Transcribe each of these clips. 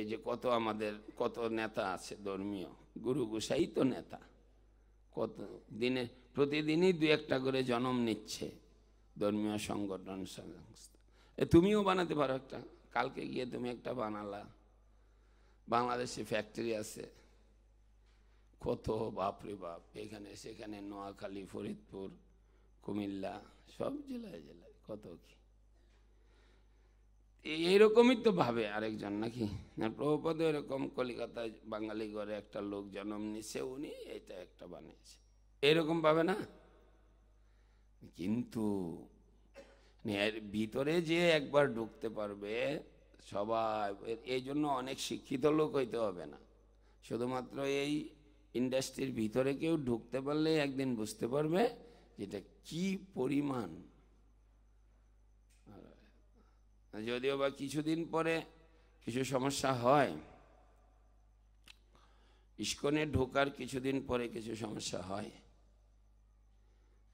এই যে কত আমাদের কত নেতা আছে ধর্মীয় গুরু গোসাই তো নেতা কত দিনে প্রতিদিনই দু একটা করে জন্ম নিচ্ছে ধর্মীয় সংগঠন সংস্থা তুমিও বানাতে পারো একটা কালকে গিয়ে তুমি একটা বানালা বাংলাদেশে ফ্যাক্টরি আছে কত বাপরে বাপ এখানে সেখানে নোয়াখালী ফরিদপুর কুমিল্লা সব জেলায় জেলায় কত কি এইরকমই তো ভাবে আরেকজন নাকি না প্রভুপদ এরকম কলিকাতায় বাঙালি ঘরে একটা লোক জন্ম নিছে উনি এটা একটা বানিয়েছে এরকম পাবে না কিন্তু এর ভিতরে যে একবার ঢুকতে পারবে সবাই এই জন্য অনেক শিক্ষিত লোক হইতে হবে না শুধুমাত্র এই ইন্ডাস্ট্রির ভিতরে কেউ ঢুকতে পারলে একদিন বুঝতে পারবে যেটা কি পরিমাণ যদিও বা কিছুদিন পরে কিছু সমস্যা হয় ইস্কনে ঢোকার কিছুদিন পরে কিছু সমস্যা হয়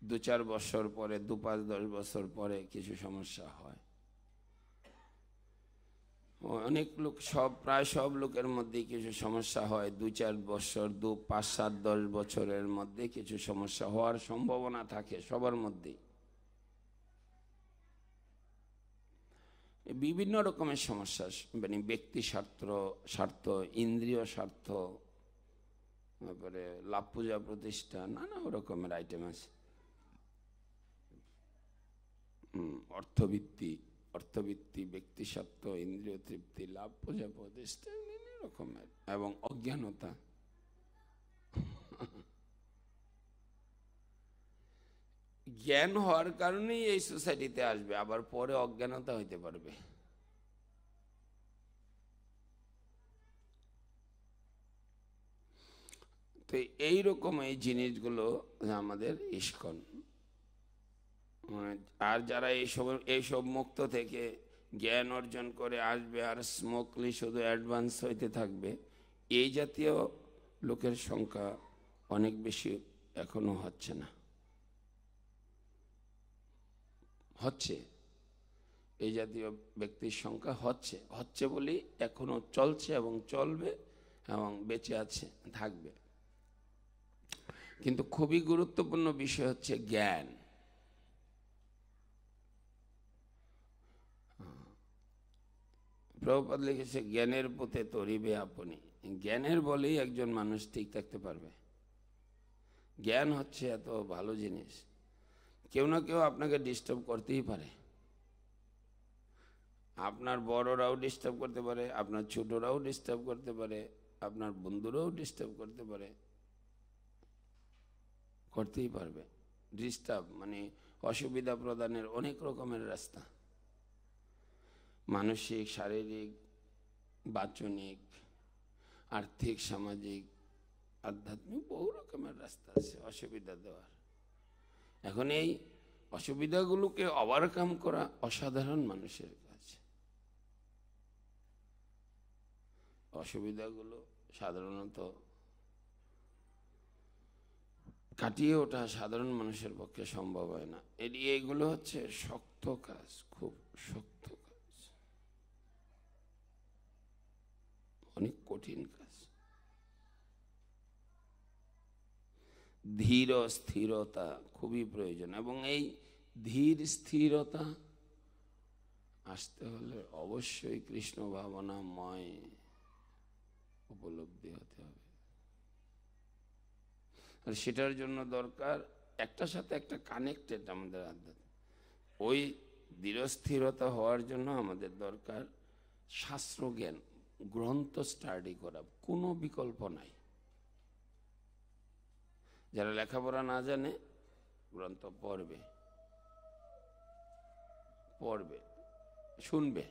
দু চার বছর পরে দু পাঁচ দশ বছর পরে কিছু সমস্যা হয় অনেক লোক সব প্রায় সব লোকের মধ্যে কিছু সমস্যা হয় দু চার বছর দু পাঁচ সাত দশ বছরের মধ্যে কিছু সমস্যা হওয়ার সম্ভাবনা থাকে সবার মধ্যেই বিভিন্ন রকমের সমস্যা মানে ব্যক্তি স্বার্থ স্বার্থ ইন্দ্রিয় স্বার্থ তারপরে লাভ পূজা প্রতিষ্ঠা নানা রকমের আইটেম আছে অর্থবৃত্তি অর্থবৃত্তি ব্যক্তি স্বার্থ ইন্দ্রিয় তৃপ্তি লাভ পূজা প্রতিষ্ঠা বিভিন্ন রকমের এবং অজ্ঞানতা জ্ঞান হওয়ার কারণেই এই সোসাইটিতে আসবে আবার পরে অজ্ঞানতা হইতে পারবে তো এইরকম এই জিনিসগুলো আমাদের ইস্কন মানে আর যারা এইসব এইসব মুক্ত থেকে জ্ঞান অর্জন করে আসবে আর স্মোকলি শুধু অ্যাডভান্স হইতে থাকবে এই জাতীয় লোকের সংখ্যা অনেক বেশি এখনও হচ্ছে না হচ্ছে এই জাতীয় ব্যক্তির সংখ্যা হচ্ছে হচ্ছে বলি এখনো চলছে এবং চলবে এবং বেঁচে আছে থাকবে কিন্তু খুবই গুরুত্বপূর্ণ বিষয় হচ্ছে জ্ঞান প্রভুপাত লিখেছে জ্ঞানের পথে তরিবে আপনি জ্ঞানের বলেই একজন মানুষ ঠিক থাকতে পারবে জ্ঞান হচ্ছে এত ভালো জিনিস কেউ না কেউ আপনাকে ডিস্টার্ব করতেই পারে আপনার বড়রাও ডিস্টার্ব করতে পারে আপনার ছোটরাও ডিস্টার্ব করতে পারে আপনার বন্ধুরাও ডিস্টার্ব করতে পারে করতেই পারবে ডিস্টার্ব মানে অসুবিধা প্রদানের অনেক রকমের রাস্তা মানসিক শারীরিক বাচনিক আর্থিক সামাজিক আধ্যাত্মিক বহু রকমের রাস্তা আছে অসুবিধা দেওয়ার এখন এই অসুবিধাগুলোকে ওভারকাম করা অসাধারণ মানুষের কাজ অসুবিধাগুলো সাধারণত কাটিয়ে ওঠা সাধারণ মানুষের পক্ষে সম্ভব হয় না এটি এইগুলো হচ্ছে শক্ত কাজ খুব শক্ত কাজ অনেক কঠিন কাজ ধীর স্থিরতা খুবই প্রয়োজন এবং এই ধীর স্থিরতা আসতে হলে অবশ্যই কৃষ্ণ ভাবনাময় উপলব্ধি হতে হবে আর সেটার জন্য দরকার একটা সাথে একটা কানেক্টেড আমাদের আধ্যাত্মিক ওই দৃঢ়স্থিরতা হওয়ার জন্য আমাদের দরকার শাস্ত্র জ্ঞান গ্রন্থ স্টাডি করা কোনো বিকল্প নাই যারা লেখাপড়া না জানে গ্রন্থ পড়বে পড়বে শুনবে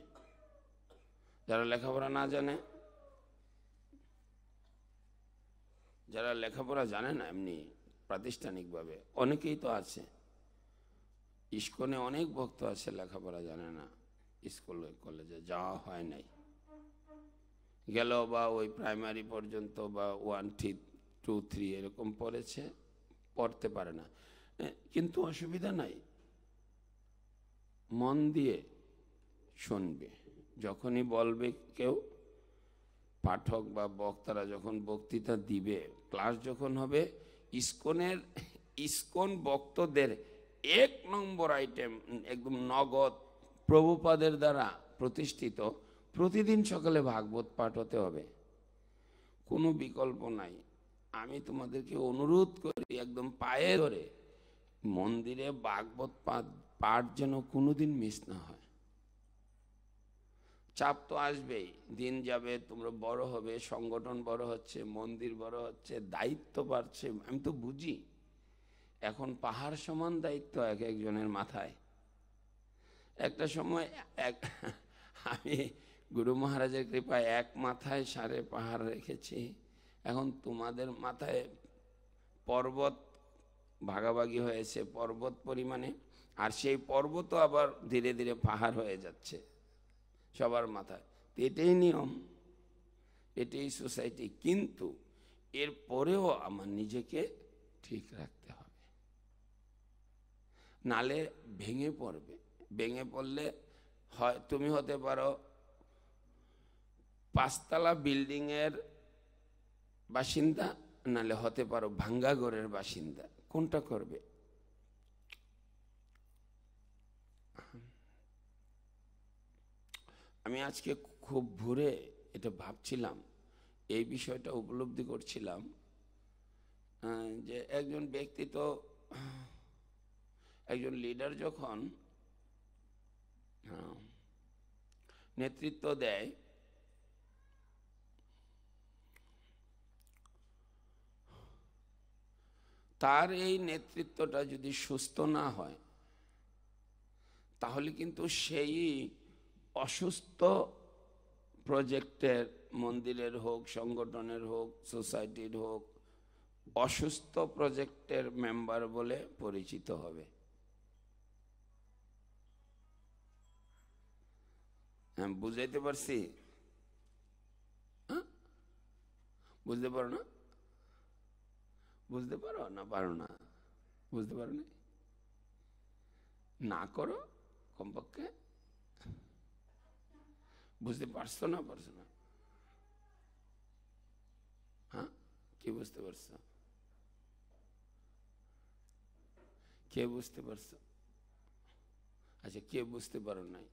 যারা লেখাপড়া না জানে যারা লেখাপড়া জানে না এমনি প্রাতিষ্ঠানিকভাবে অনেকেই তো আছে ইস্কনে অনেক ভক্ত আছে লেখাপড়া জানে না স্কুল কলেজে যাওয়া হয় নাই গেল বা ওই প্রাইমারি পর্যন্ত বা ওয়ান থ্রি টু থ্রি এরকম পড়েছে পড়তে পারে না কিন্তু অসুবিধা নাই মন দিয়ে শুনবে যখনই বলবে কেউ পাঠক বা বক্তারা যখন বক্তৃতা দিবে ক্লাস যখন হবে ইস্কনের ইস্কন বক্তদের এক নম্বর আইটেম একদম নগদ প্রভুপাদের দ্বারা প্রতিষ্ঠিত প্রতিদিন সকালে ভাগবত পাঠ হতে হবে কোনো বিকল্প নাই আমি তোমাদেরকে অনুরোধ করি একদম পায়ে ধরে মন্দিরে বাগবত পাঠ যেন কোনোদিন মিস না হয় চাপ তো আসবেই দিন যাবে তোমরা বড় হবে সংগঠন বড় হচ্ছে মন্দির বড় হচ্ছে দায়িত্ব বাড়ছে আমি তো বুঝি এখন পাহাড় সমান দায়িত্ব এক একজনের মাথায় একটা সময় এক আমি গুরু মহারাজের কৃপায় এক মাথায় সারে পাহাড় রেখেছি এখন তোমাদের মাথায় পর্বত ভাগাভাগি হয়েছে পর্বত পরিমাণে আর সেই পর্বতও আবার ধীরে ধীরে পাহাড় হয়ে যাচ্ছে সবার মাথায় তো এটাই নিয়ম এটাই সোসাইটি কিন্তু এর পরেও আমার নিজেকে ঠিক রাখতে হবে নালে ভেঙে পড়বে ভেঙে পড়লে হয় তুমি হতে পারো পাঁচতলা বিল্ডিংয়ের বাসিন্দা নালে হতে পারো ভাঙ্গাগড়ের বাসিন্দা কোনটা করবে আমি আজকে খুব ভোরে এটা ভাবছিলাম এই বিষয়টা উপলব্ধি করছিলাম যে একজন ব্যক্তি তো একজন লিডার যখন নেতৃত্ব দেয় তার এই নেতৃত্বটা যদি সুস্থ না হয় তাহলে কিন্তু সেই অসুস্থ প্রজেক্টের মন্দিরের হোক সংগঠনের হোক সোসাইটির হোক অসুস্থ প্রজেক্টের মেম্বার বলে পরিচিত হবে হ্যাঁ বুঝাইতে পারছি হ্যাঁ? বুঝতে পারো না বুঝতে পারো না পারো না বুঝতে পারো না করো কমপক্ষে বুঝতে পারছো না পারছো না হ্যাঁ কে বুঝতে পারছো কে বুঝতে পারছো আচ্ছা কে বুঝতে পারো নাই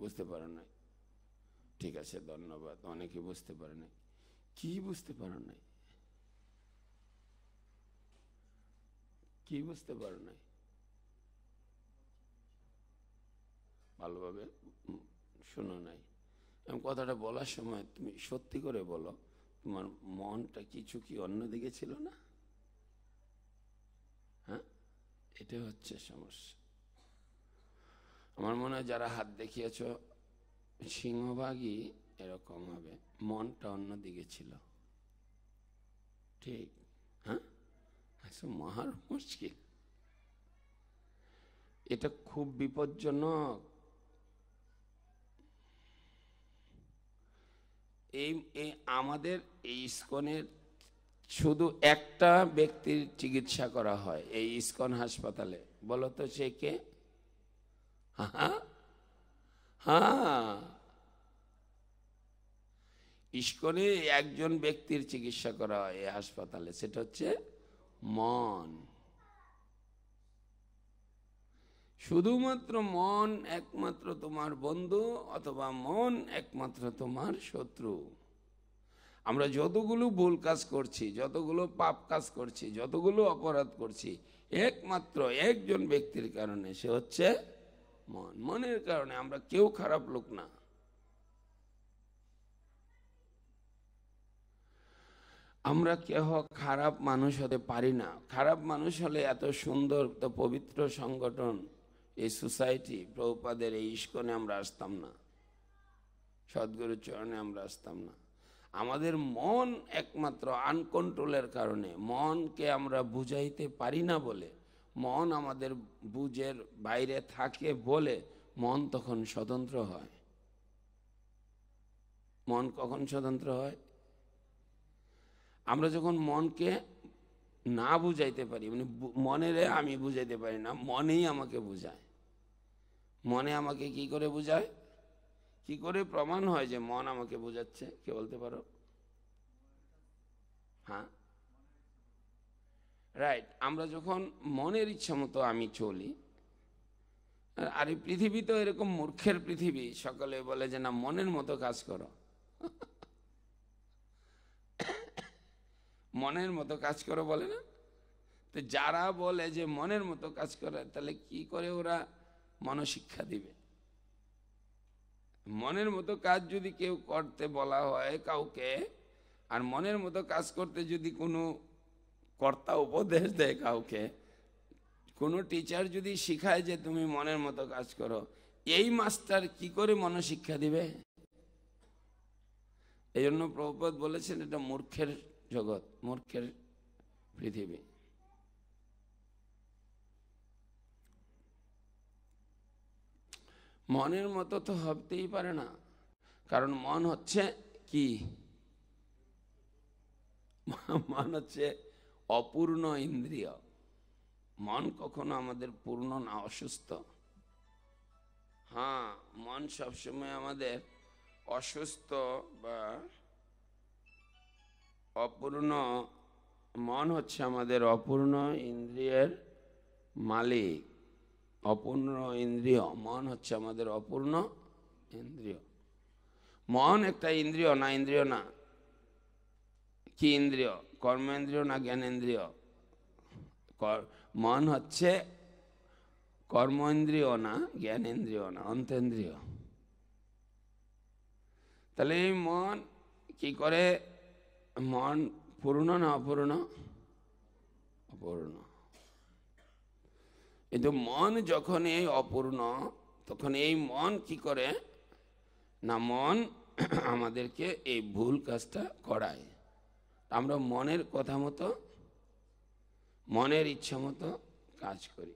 বুঝতে পারো নাই ঠিক আছে ধন্যবাদ অনেকে বুঝতে পারে নাই কি বুঝতে পারো নাই কি বুঝতে পারো নাই ভালোভাবে শোনো নাই এবং কথাটা বলার সময় তুমি সত্যি করে বলো তোমার মনটা কিছু কি অন্যদিকে ছিল না হ্যাঁ এটা হচ্ছে সমস্যা আমার মনে হয় যারা হাত দেখিয়েছ সিংহভাগই এরকম হবে মনটা অন্যদিকে ছিল ঠিক হ্যাঁ আচ্ছা মহার মুশকিল এটা খুব বিপজ্জনক এই আমাদের এই ইস্কনের শুধু একটা ব্যক্তির চিকিৎসা করা হয় এই ইস্কন হাসপাতালে বলতো সে কে হ্যাঁ হ্যাঁ ইস্কনে একজন ব্যক্তির চিকিৎসা করা হয় এই হাসপাতালে সেটা হচ্ছে মন শুধুমাত্র মন একমাত্র তোমার বন্ধু অথবা মন একমাত্র তোমার শত্রু আমরা যতগুলো ভুল কাজ করছি যতগুলো পাপ কাজ করছি যতগুলো অপরাধ করছি একমাত্র একজন ব্যক্তির কারণে সে হচ্ছে মন মনের কারণে আমরা কেউ খারাপ লোক না আমরা কেহ খারাপ মানুষ হতে পারি না খারাপ মানুষ হলে এত সুন্দর তো পবিত্র সংগঠন এই সোসাইটি প্রভুপাদের এই ইস্কনে আমরা আসতাম না সদ্গুরু চরণে আমরা আসতাম না আমাদের মন একমাত্র আনকন্ট্রোলের কারণে মনকে আমরা বুঝাইতে পারি না বলে মন আমাদের বুঝের বাইরে থাকে বলে মন তখন স্বতন্ত্র হয় মন কখন স্বতন্ত্র হয় আমরা যখন মনকে না বুঝাইতে পারি মানে মনেরে আমি বুঝাইতে পারি না মনেই আমাকে বুঝায় মনে আমাকে কি করে বুঝায় কি করে প্রমাণ হয় যে মন আমাকে বোঝাচ্ছে কে বলতে পারো হ্যাঁ রাইট আমরা যখন মনের ইচ্ছা মতো আমি চলি আর এই পৃথিবী তো এরকম মূর্খের পৃথিবী সকলে বলে যে না মনের মতো কাজ করো মনের মতো কাজ করো বলে না তো যারা বলে যে মনের মতো কাজ করে তাহলে কি করে ওরা মনশিক্ষা দিবে মনের মতো কাজ যদি কেউ করতে বলা হয় কাউকে আর মনের মতো কাজ করতে যদি কোনো কর্তা উপদেশ দেয় কাউকে কোনো টিচার যদি শিখায় যে তুমি মনের মতো কাজ করো এই মাস্টার কি করে মনশিক্ষা দিবে এই জন্য প্রভুপদ বলেছেন এটা মূর্খের জগৎ মূর্খের পৃথিবী মনের মতো তো হবতেই পারে না কারণ মন হচ্ছে কি মন হচ্ছে অপূর্ণ ইন্দ্রিয় মন কখনো আমাদের পূর্ণ না অসুস্থ হ্যাঁ মন সবসময় আমাদের অসুস্থ বা অপূর্ণ মন হচ্ছে আমাদের অপূর্ণ ইন্দ্রিয়ের মালিক অপূর্ণ ইন্দ্রিয় মন হচ্ছে আমাদের অপূর্ণ ইন্দ্রিয় মন একটা ইন্দ্রিয় না ইন্দ্রিয় না কি ইন্দ্রিয় কর্মেন্দ্রিয় না জ্ঞানেন্দ্রিয় মন হচ্ছে কর্মেন্দ্রিয় না জ্ঞানেন্দ্রিয় না অন্তেন্দ্রিয় তাহলে এই মন কি করে মান পূর্ণ না অপূর্ণ অপূর্ণ কিন্তু মন যখন এই অপূর্ণ তখন এই মন কি করে না মন আমাদেরকে এই ভুল কাজটা করায় আমরা মনের কথা মতো মনের ইচ্ছা মতো কাজ করি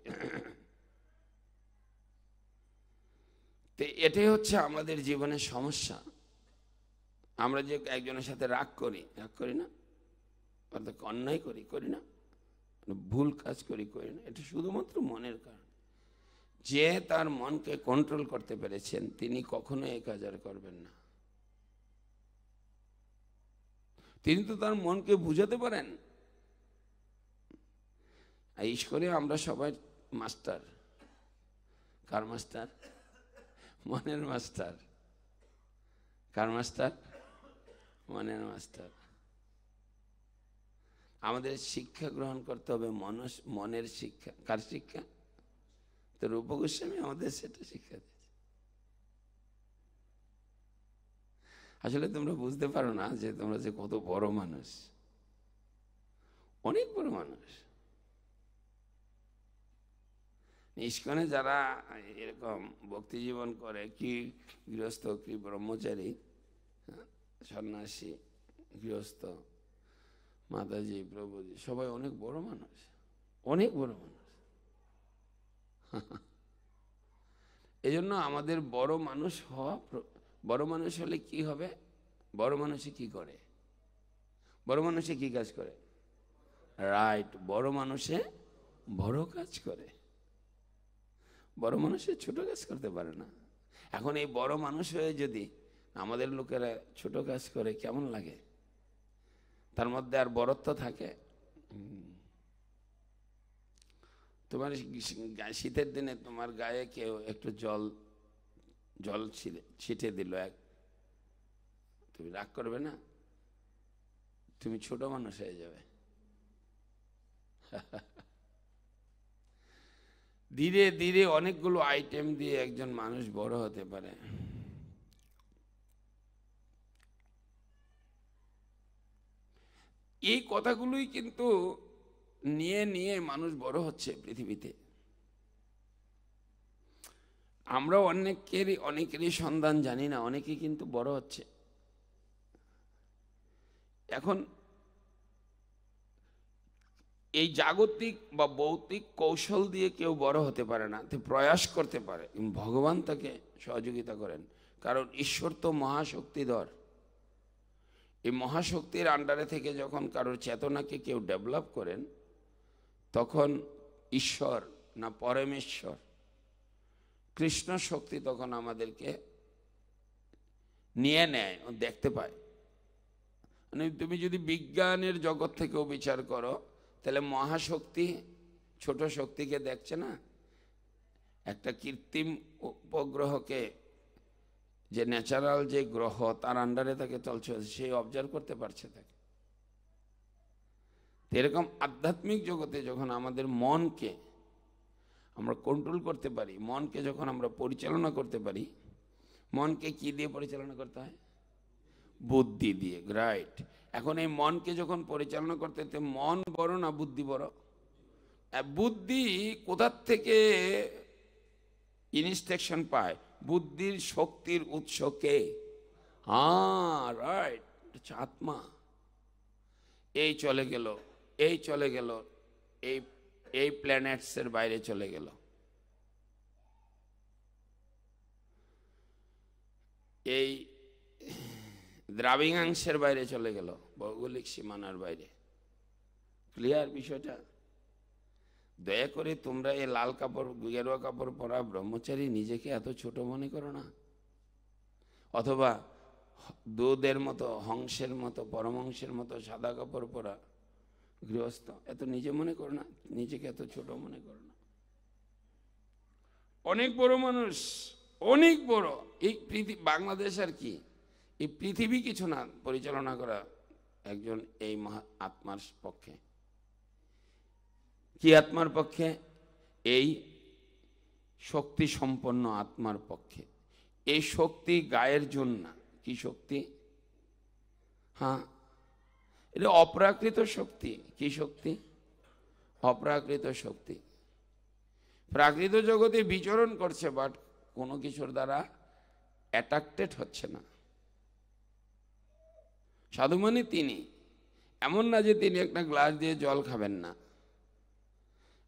তো এটাই হচ্ছে আমাদের জীবনের সমস্যা আমরা যে একজনের সাথে রাগ করি রাগ করি না অর্থাৎ অন্যায় করি করি না ভুল কাজ করি করি না এটা শুধুমাত্র মনের কারণ যে তার মনকে কন্ট্রোল করতে পেরেছেন তিনি কখনো এ কাজ আর করবেন না তিনি তো তার মনকে বুঝাতে পারেন ঈশ্বরে আমরা সবাই মাস্টার কার মাস্টার মনের মাস্টার কার মাস্টার মনের মাস্টার আমাদের শিক্ষা গ্রহণ করতে হবে মনস মনের শিক্ষা কার শিক্ষা তো রূপগোস্বামী আমাদের সেটা শিক্ষা দিয়েছে আসলে তোমরা বুঝতে পারো না যে তোমরা যে কত বড় মানুষ অনেক বড় মানুষ ইস্কনে যারা এরকম ভক্তি জীবন করে কি গৃহস্থ কি ব্রহ্মচারী হ্যাঁ, সন্ন্যাসী গৃহস্থ মাতাজি প্রভুজি সবাই অনেক বড় মানুষ অনেক বড় মানুষ এই জন্য আমাদের বড় মানুষ হওয়া বড় মানুষ হলে কি হবে বড় মানুষে কি করে বড় মানুষে কি কাজ করে রাইট বড় মানুষে বড় কাজ করে বড় মানুষে ছোট কাজ করতে পারে না এখন এই বড় মানুষ হয়ে যদি আমাদের লোকেরা ছোট কাজ করে কেমন লাগে তার মধ্যে আর বরত্ব থাকে তোমার শীতের দিনে তোমার গায়ে কেউ একটু জল জল ছিটে দিল এক তুমি রাগ করবে না তুমি ছোট মানুষ হয়ে যাবে ধীরে ধীরে অনেকগুলো আইটেম দিয়ে একজন মানুষ বড় হতে পারে এই কথাগুলোই কিন্তু নিয়ে নিয়ে মানুষ বড় হচ্ছে পৃথিবীতে আমরা অনেকেরই অনেকেরই সন্ধান জানি না অনেকে কিন্তু বড় হচ্ছে এখন এই জাগতিক বা ভৌতিক কৌশল দিয়ে কেউ বড় হতে পারে না তে প্রয়াস করতে পারে ভগবান তাকে সহযোগিতা করেন কারণ ঈশ্বর তো মহাশক্তিধর এই মহাশক্তির আন্ডারে থেকে যখন কারোর চেতনাকে কেউ ডেভেলপ করেন তখন ঈশ্বর না পরমেশ্বর কৃষ্ণ শক্তি তখন আমাদেরকে নিয়ে নেয় ও দেখতে পায় মানে তুমি যদি বিজ্ঞানের জগৎ থেকেও বিচার করো তাহলে মহাশক্তি ছোট শক্তিকে দেখছে না একটা কৃত্রিম উপগ্রহকে যে ন্যাচারাল যে গ্রহ তার আন্ডারে তাকে চলছে সে অবজার্ভ করতে পারছে তাকে এরকম আধ্যাত্মিক জগতে যখন আমাদের মনকে আমরা কন্ট্রোল করতে পারি মনকে যখন আমরা পরিচালনা করতে পারি মনকে কি দিয়ে পরিচালনা করতে হয় বুদ্ধি দিয়ে রাইট এখন এই মনকে যখন পরিচালনা করতে মন বড় না বুদ্ধি বড় বুদ্ধি কোথার থেকে ইনস্ট্রাকশন পায় বুদ্ধির শক্তির উৎস কে আত্মা এই চলে গেল এই চলে গেল এই এই প্ল্যানেটসের বাইরে চলে গেল এই দ্রাবিংশাংশের বাইরে চলে গেল ভৌগোলিক সীমানার বাইরে ক্লিয়ার বিষয়টা দয়া করে তোমরা এই লাল কাপড় গেরুয়া কাপড় পরা ব্রহ্মচারী নিজেকে এত ছোট মনে করো না অথবা দুধের মতো হংসের মতো পরমহংসের মতো সাদা কাপড় পরা গৃহস্থ এত নিজে মনে করো না নিজেকে এত ছোট মনে করো না অনেক বড় মানুষ অনেক বড় এই পৃথিবী বাংলাদেশ আর কি এই পৃথিবী কিছু না পরিচালনা করা একজন এই মহা আত্মার পক্ষে কি আত্মার পক্ষে এই শক্তি সম্পন্ন আত্মার পক্ষে এই শক্তি গায়ের জন্য না কি শক্তি হ্যাঁ এটা অপ্রাকৃত শক্তি কি শক্তি অপ্রাকৃত শক্তি প্রাকৃত জগতে বিচরণ করছে বাট কোনো কিছুর দ্বারা অ্যাট্রাক্টেড হচ্ছে না সাধু মানে তিনি এমন না যে তিনি একটা গ্লাস দিয়ে জল খাবেন না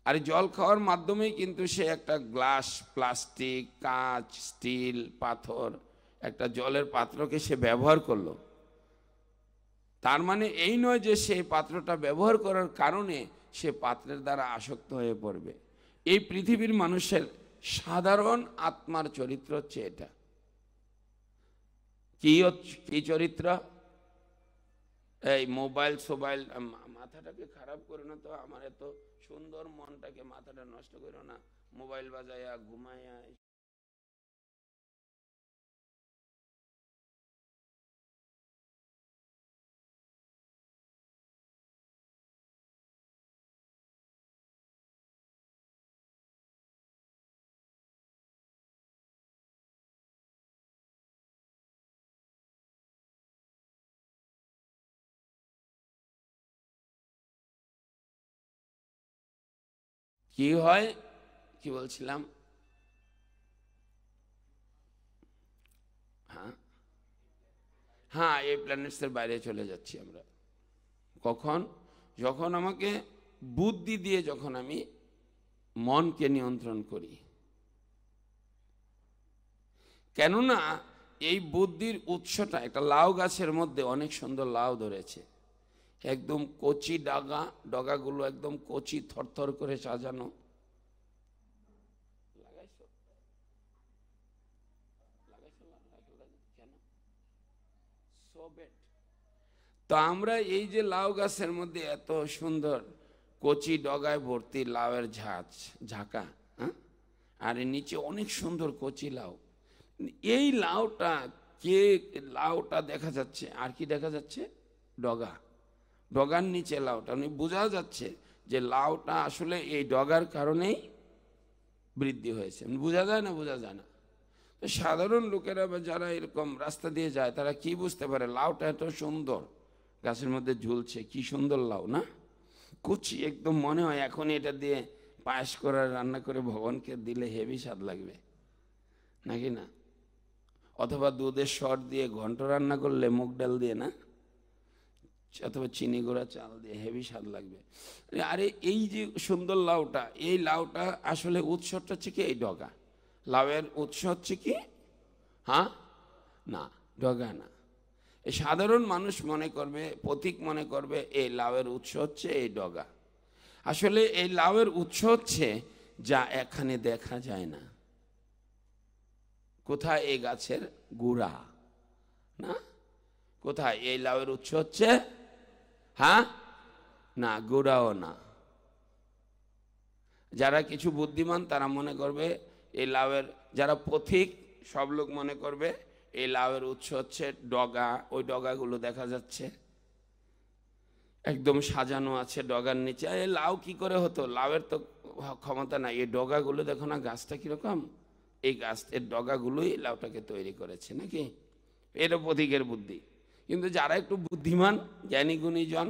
আর জল খাওয়ার মাধ্যমে কিন্তু সে একটা গ্লাস প্লাস্টিক কাঁচ স্টিল পাথর একটা জলের পাত্রকে সে ব্যবহার করলো তার মানে এই নয় যে সে পাত্রটা ব্যবহার করার কারণে সে পাত্রের দ্বারা আসক্ত হয়ে পড়বে এই পৃথিবীর মানুষের সাধারণ আত্মার চরিত্র হচ্ছে এটা কি কি চরিত্র এই মোবাইল সোবাইল মাথাটাকে খারাপ করে না তো আমার এত সুন্দর মনটাকে মাথাটা নষ্ট করো না মোবাইল বাজাইয়া ঘুমাইয়া কি হয় কি বলছিলাম হ্যাঁ হ্যাঁ এই প্ল্যানেটসের বাইরে চলে যাচ্ছি আমরা কখন যখন আমাকে বুদ্ধি দিয়ে যখন আমি মনকে নিয়ন্ত্রণ করি কেননা এই বুদ্ধির উৎসটা একটা লাউ গাছের মধ্যে অনেক সুন্দর লাউ ধরেছে একদম কচি ডাগা ডগাগুলো একদম কচি থরথর করে সাজানো তো আমরা এই যে লাউ গাছের মধ্যে এত সুন্দর কচি ডগায় ভর্তি লাউয়ের ঝাঁচ ঝাঁকা হ্যাঁ আর নিচে অনেক সুন্দর কচি লাউ এই লাউটা কে লাউটা দেখা যাচ্ছে আর কি দেখা যাচ্ছে ডগা ডগার নিচে লাউটা মানে বোঝা যাচ্ছে যে লাউটা আসলে এই ডগার কারণেই বৃদ্ধি হয়েছে মানে বোঝা যায় না বোঝা যায় না তো সাধারণ লোকেরা বা যারা এরকম রাস্তা দিয়ে যায় তারা কি বুঝতে পারে লাউটা এত সুন্দর গাছের মধ্যে ঝুলছে কি সুন্দর লাউ না কুচি একদম মনে হয় এখন এটা দিয়ে পায়েস করার রান্না করে ভগবানকে দিলে হেভি স্বাদ লাগবে নাকি না অথবা দুধের সর দিয়ে ঘন্ট রান্না করলে মুগ ডাল দিয়ে না অথবা চিনি গুঁড়া চাল দিয়ে হেভি স্বাদ লাগবে আরে এই যে সুন্দর লাউটা এই লাউটা আসলে উৎসটা হচ্ছে কি এই ডগা লাউয়ের উৎস হচ্ছে কি হ্যাঁ না ডগা না সাধারণ মানুষ মনে করবে প্রতীক মনে করবে এই লাউয়ের উৎস হচ্ছে এই ডগা আসলে এই লাউয়ের উৎস হচ্ছে যা এখানে দেখা যায় না কোথায় এই গাছের গুড়া না কোথায় এই লাউয়ের উৎস হচ্ছে হ্যাঁ না গোড়াও না যারা কিছু বুদ্ধিমান তারা মনে করবে এই লাউয়ের যারা পথিক সব লোক মনে করবে এই লাউয়ের উৎস হচ্ছে ডগা ওই ডগাগুলো দেখা যাচ্ছে একদম সাজানো আছে ডগার নিচে এই লাউ কি করে হতো লাউয়ের তো ক্ষমতা নাই এই ডগাগুলো দেখো না গাছটা কীরকম এই গাছ এর ডগাগুলোই লাউটাকে তৈরি করেছে নাকি এটা পথিকের বুদ্ধি কিন্তু যারা একটু বুদ্ধিমান জ্ঞানী গুণীজন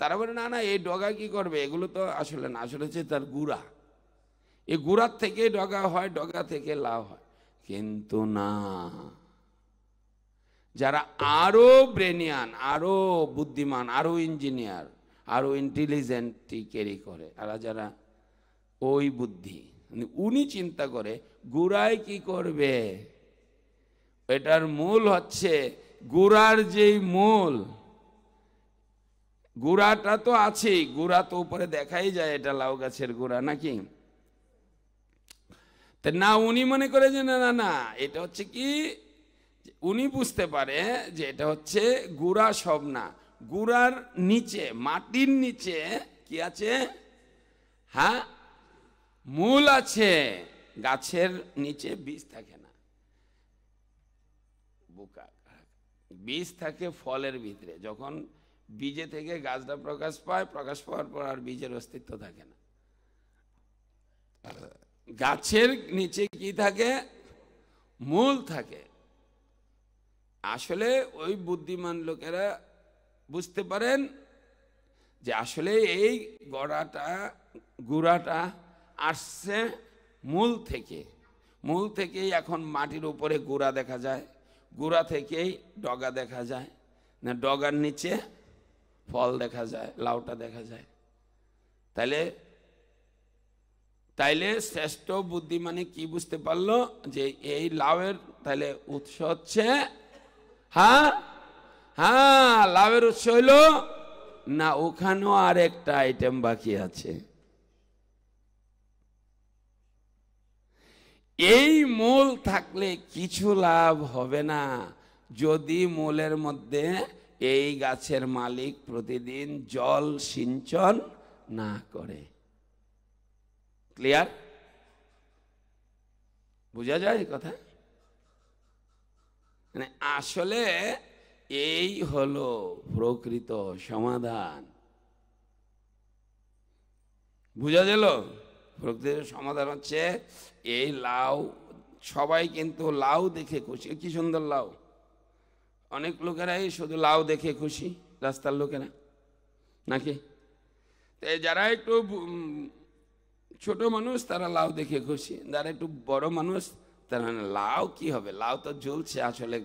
তারা বলে না না এই ডগা কি করবে এগুলো তো আসলে না আসলে হচ্ছে তার গুড়া এই গুড়ার থেকে ডগা হয় ডগা থেকে লাভ হয় কিন্তু না যারা আরও ব্রেনিয়ান আরও বুদ্ধিমান আরও ইঞ্জিনিয়ার আরও ইন্টেলিজেন্টটি ক্যারি করে আর যারা ওই বুদ্ধি মানে উনি চিন্তা করে গুড়ায় কি করবে এটার মূল হচ্ছে গুড়ার যেই মূল গুড়াটা তো আছেই গুড়া তো উপরে দেখাই যায় এটা লাউ গাছের গুড়া নাকি না উনি মনে করে যে না না না এটা হচ্ছে কি উনি বুঝতে পারে যে এটা হচ্ছে গুড়া সব না গুড়ার নিচে মাটির নিচে কি আছে হ্যাঁ মূল আছে গাছের নিচে বীজ থাকে না বীজ থাকে ফলের ভিতরে যখন বীজে থেকে গাছটা প্রকাশ পায় প্রকাশ পাওয়ার পর আর বীজের অস্তিত্ব থাকে না গাছের নিচে কি থাকে মূল থাকে আসলে ওই বুদ্ধিমান লোকেরা বুঝতে পারেন যে আসলে এই গড়াটা গুড়াটা আসছে মূল থেকে মূল থেকেই এখন মাটির উপরে গুড়া দেখা যায় গুড়া থেকেই ডগা দেখা যায় না ডগার নিচে ফল দেখা যায় লাউটা দেখা যায় তাইলে তাইলে শ্রেষ্ঠ বুদ্ধি মানে কি বুঝতে পারলো যে এই লাউয়ের তাহলে উৎস হচ্ছে হ্যাঁ হ্যাঁ লাউয়ের উৎস হইল না ওখানেও আর একটা আইটেম বাকি আছে এই মূল থাকলে কিছু লাভ হবে না যদি মূলের মধ্যে এই গাছের মালিক প্রতিদিন জল সিঞ্চন না করে ক্লিয়ার বোঝা যায় কথা মানে আসলে এই হলো প্রকৃত সমাধান বুঝা গেল প্রকৃত সমাধান হচ্ছে এই লাউ সবাই কিন্তু লাউ দেখে খুশি কি সুন্দর লাউ অনেক লোকেরাই শুধু লাউ দেখে খুশি রাস্তার লোকেরা নাকি যারা একটু ছোট মানুষ তারা লাউ দেখে খুশি যারা একটু বড় মানুষ তারা লাউ কি হবে লাউ তো ঝুলছে আসলে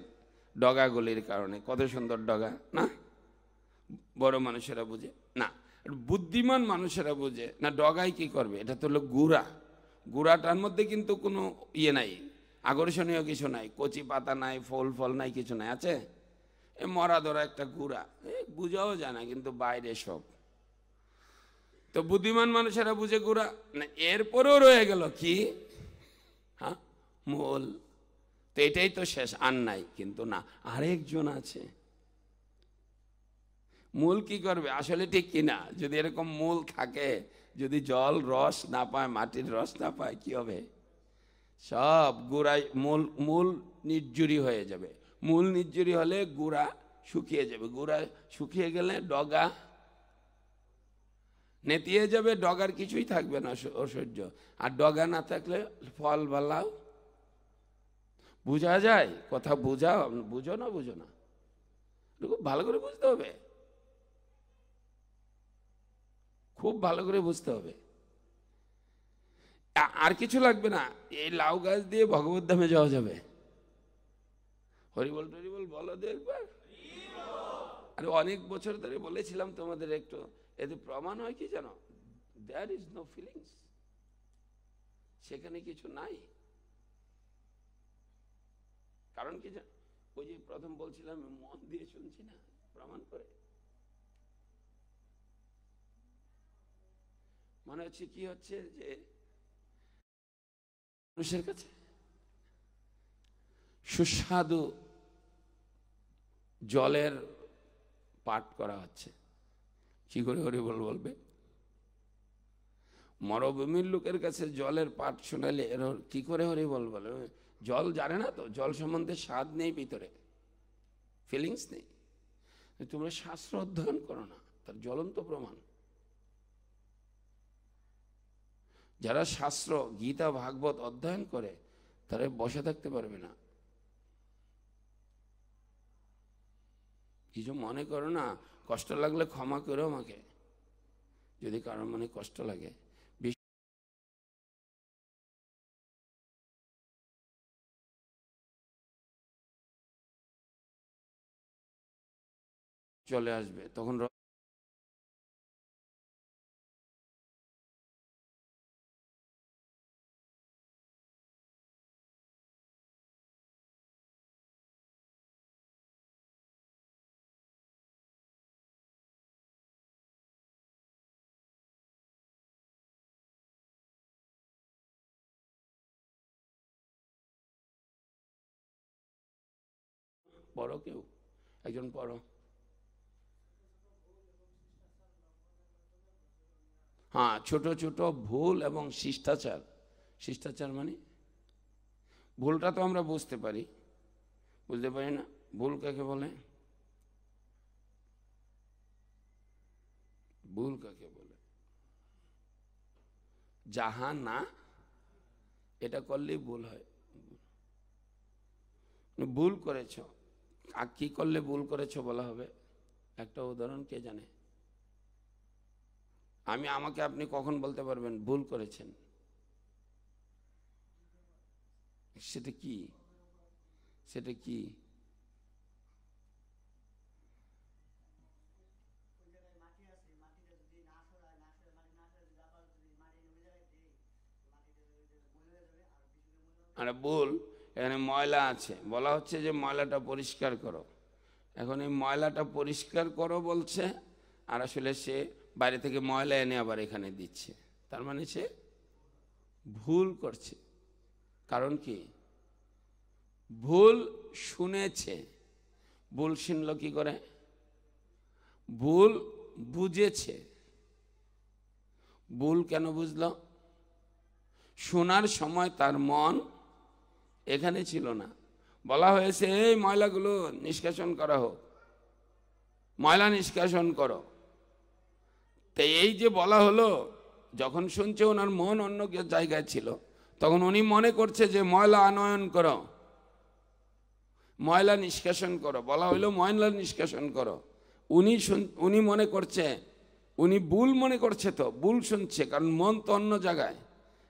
ডগাগুলির কারণে কত সুন্দর ডগা না বড় মানুষেরা বুঝে না বুদ্ধিমান মানুষেরা বুঝে না ডগায় কি করবে এটা তো হলো গুড়া গুড়াটার মধ্যে কিন্তু কোনো ইয়ে নাই আকর্ষণীয় কিছু নাই কচি পাতা নাই ফল ফল নাই কিছু নাই আছে এ মরা ধরা একটা গুড়া এ বুঝাও যায় না কিন্তু বাইরে সব তো বুদ্ধিমান মানুষেরা বুঝে গুড়া না এরপরেও রয়ে গেল কি হ্যাঁ মূল তো এটাই তো শেষ আর নাই কিন্তু না আরেকজন আছে মূল কি করবে আসলে ঠিক কিনা যদি এরকম মূল থাকে যদি জল রস না পায় মাটির রস না পায় কি হবে সব গুড়াই মূল মূল নির্জুরি হয়ে যাবে মূল নির্জুরি হলে গুড়া শুকিয়ে যাবে গুড়া শুকিয়ে গেলে ডগা নেতিয়ে যাবে ডগার কিছুই থাকবে না ঐশ্বর্য আর ডগা না থাকলে ফল ভালো বোঝা যায় কথা বোঝাও বুঝো না বুঝো না ভালো করে বুঝতে হবে খুব ভালো করে বুঝতে হবে আর কিছু লাগবে না এই লাউ গাছ দিয়ে ভগবত ধামে যাওয়া যাবে হরিবল টরিবল বলো দেখবার একবার আরে অনেক বছর ধরে বলেছিলাম তোমাদের একটু এতে প্রমাণ হয় কি জানো দেয়ার ইজ নো ফিলিংস সেখানে কিছু নাই কারণ কি ওই যে প্রথম বলছিলাম মন দিয়ে শুনছি না প্রমাণ করে মনে হচ্ছে কি হচ্ছে যে মানুষের কাছে সুস্বাদু জলের পাঠ করা হচ্ছে কি করে হরিবল বলবে মরভূমির লোকের কাছে জলের পাঠ শোনালে এর কি করে বল বলে জল জানে না তো জল সম্বন্ধে স্বাদ নেই ভিতরে ফিলিংস নেই তোমরা শাস্ত্র অধ্যয়ন করো না তার জ্বলন্ত প্রমাণ যারা শাস্ত্র গীতা ভাগবত অধ্যয়ন করে তারা বসে থাকতে পারবে না কিছু মনে করো না কষ্ট লাগলে ক্ষমা করো আমাকে যদি কারোর মনে কষ্ট লাগে চলে আসবে তখন পড়ো কেউ একজন পড়ো হ্যাঁ ছোট ছোট ভুল এবং শিষ্টাচার শিষ্টাচার মানে ভুলটা তো আমরা বুঝতে পারি বুঝতে পারি না ভুল কাকে বলে ভুল কাকে বলে যাহা না এটা করলেই ভুল হয় ভুল করেছো কি করলে ভুল করেছো বলা হবে একটা উদাহরণ কে জানে আমি আমাকে আপনি কখন বলতে পারবেন ভুল করেছেন সেটা কি সেটা কি আর ভুল এখানে ময়লা আছে বলা হচ্ছে যে ময়লাটা পরিষ্কার করো এখন এই ময়লাটা পরিষ্কার করো বলছে আর আসলে সে বাইরে থেকে ময়লা এনে আবার এখানে দিচ্ছে তার মানে সে ভুল করছে কারণ কি ভুল শুনেছে ভুল শুনল কী করে ভুল বুঝেছে ভুল কেন বুঝল শোনার সময় তার মন এখানে ছিল না বলা হয়েছে এই ময়লাগুলো নিষ্কাশন করা হোক ময়লা নিষ্কাশন করো তাই এই যে বলা হলো যখন শুনছে ওনার মন অন্য জায়গায় ছিল তখন উনি মনে করছে যে ময়লা আনয়ন করো ময়লা নিষ্কাশন করো বলা হইলো ময়লা নিষ্কাশন করো উনি শুন উনি মনে করছে উনি ভুল মনে করছে তো ভুল শুনছে কারণ মন তো অন্য জায়গায়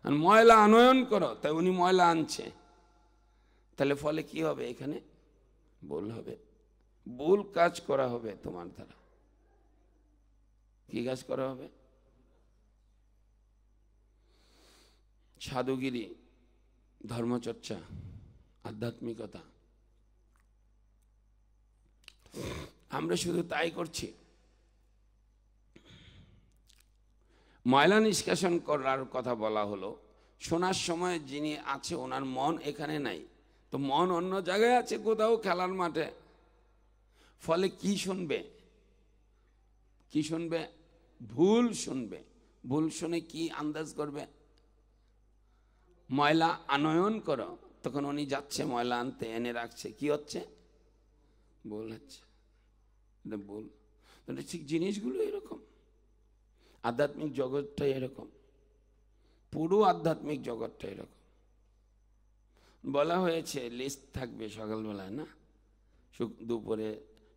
আর ময়লা আনয়ন করো তাই উনি ময়লা আনছে তাহলে ফলে কি হবে এখানে ভুল হবে ভুল কাজ করা হবে তোমার দ্বারা কি কাজ করা হবে সাধুগিরি ধর্মচর্চা আধ্যাত্মিকতা আমরা শুধু তাই করছি ময়লা নিষ্কাশন করার কথা বলা হলো শোনার সময় যিনি আছে ওনার মন এখানে নাই তো মন অন্য জায়গায় আছে কোথাও খেলার মাঠে ফলে কি শুনবে কি শুনবে ভুল শুনবে ভুল শুনে কি আন্দাজ করবে ময়লা আনয়ন করো তখন উনি যাচ্ছে ময়লা আনতে এনে রাখছে কি হচ্ছে ভুল হচ্ছে ভুল ঠিক জিনিসগুলো এরকম আধ্যাত্মিক জগৎটা এরকম পুরো আধ্যাত্মিক জগৎটা এরকম বলা হয়েছে লিস্ট থাকবে সকালবেলায় না দুপুরে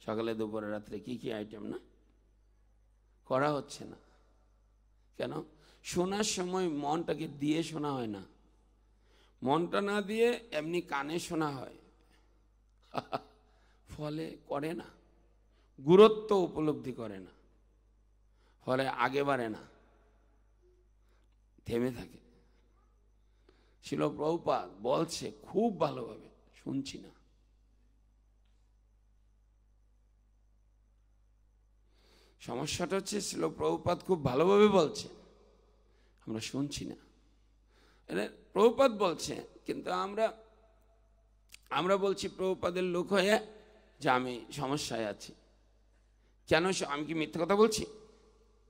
সকালে দুপুরে রাত্রে কি কি আইটেম না করা হচ্ছে না কেন শোনার সময় মনটাকে দিয়ে শোনা হয় না মনটা না দিয়ে এমনি কানে শোনা হয় ফলে করে না গুরুত্ব উপলব্ধি করে না ফলে আগে বাড়ে না থেমে থাকে শিল প্রভুপাত বলছে খুব ভালোভাবে শুনছি না সমস্যাটা হচ্ছে শিল প্রভুপাত খুব ভালোভাবে বলছে আমরা শুনছি না প্রভুপাত বলছে কিন্তু আমরা আমরা বলছি প্রভুপাদের লোক হয়ে যে আমি সমস্যায় আছি কেন আমি কি মিথ্যা কথা বলছি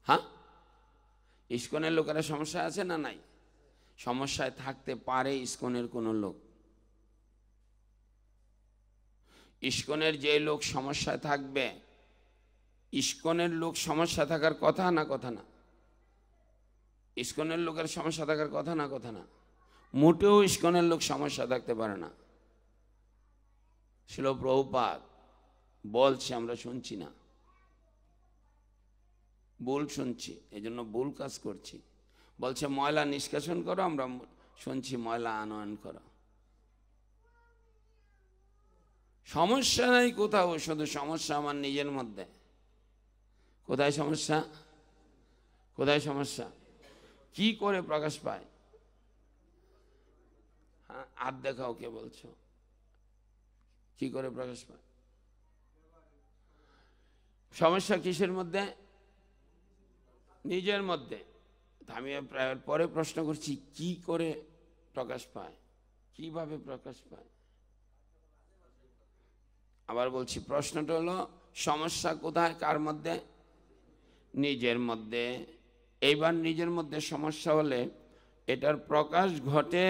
হ্যাঁ ইস্কনের লোকেরা সমস্যা আছে না নাই সমস্যায় থাকতে পারে ইস্কনের কোনো লোক ইস্কনের যে লোক সমস্যায় থাকবে ইস্কনের লোক সমস্যা থাকার কথা না কথা না ইস্কনের লোকের সমস্যা থাকার কথা না কথা না মোটেও ইস্কনের লোক সমস্যা থাকতে পারে না ছিল প্রভুপাত বলছে আমরা শুনছি না ভুল শুনছি এজন্য ভুল কাজ করছি বলছে ময়লা নিষ্কাশন করো আমরা শুনছি ময়লা আনয়ন করো সমস্যা নাই কোথাও শুধু সমস্যা আমার নিজের মধ্যে কোথায় সমস্যা কোথায় সমস্যা কি করে প্রকাশ পায় হ্যাঁ আর দেখাও কে বলছো কি করে প্রকাশ পায় সমস্যা কিসের মধ্যে নিজের মধ্যে আমি পরে প্রশ্ন করছি কি করে প্রকাশ পায় কিভাবে প্রকাশ পায় আবার বলছি প্রশ্নটা হলো সমস্যা কোথায় কার মধ্যে নিজের মধ্যে এইবার নিজের মধ্যে সমস্যা হলে এটার প্রকাশ ঘটে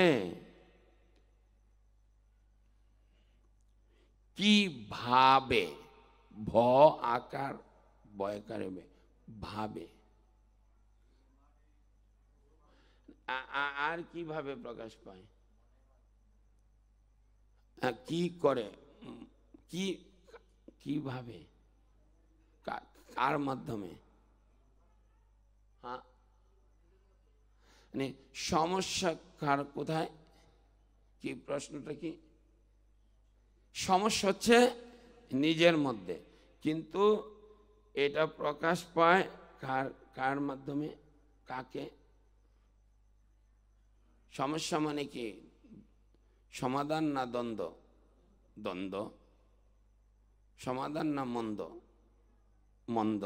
কি ভাবে ভ আকার বয়কারে ভাবে আর কিভাবে প্রকাশ পায় কি করে কি কিভাবে কার মাধ্যমে হ্যাঁ? মানে সমস্যা কার কোথায় কি প্রশ্নটা কি সমস্যা হচ্ছে নিজের মধ্যে কিন্তু এটা প্রকাশ পায় কার কার মাধ্যমে কাকে সমস্যা মানে কি সমাধান না দ্বন্দ্ব দ্বন্দ্ব সমাধান না মন্দ মন্দ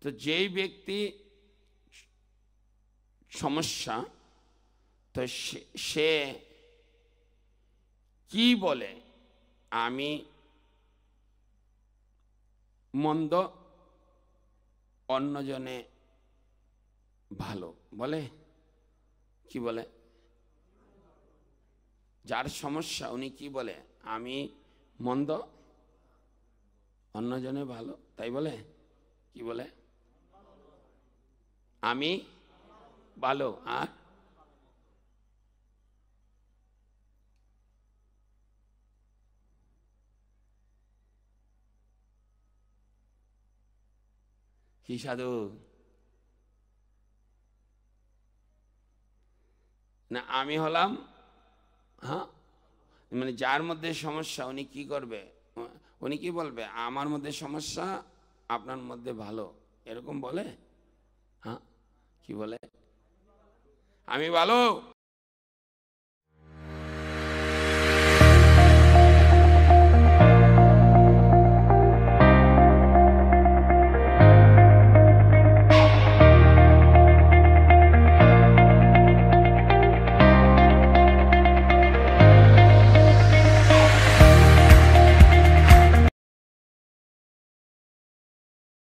তো যেই ব্যক্তি সমস্যা তো সে কি বলে আমি মন্দ অন্যজনে ভালো বলে কি বলে যার সমস্যা উনি কি বলে আমি মন্দ অন্যজনে ভালো তাই বলে কি বলে আমি ভালো আর কি সাধু না আমি হলাম হ্যাঁ মানে যার মধ্যে সমস্যা উনি কি করবে উনি কি বলবে আমার মধ্যে সমস্যা আপনার মধ্যে ভালো এরকম বলে হ্যাঁ কি বলে আমি ভালো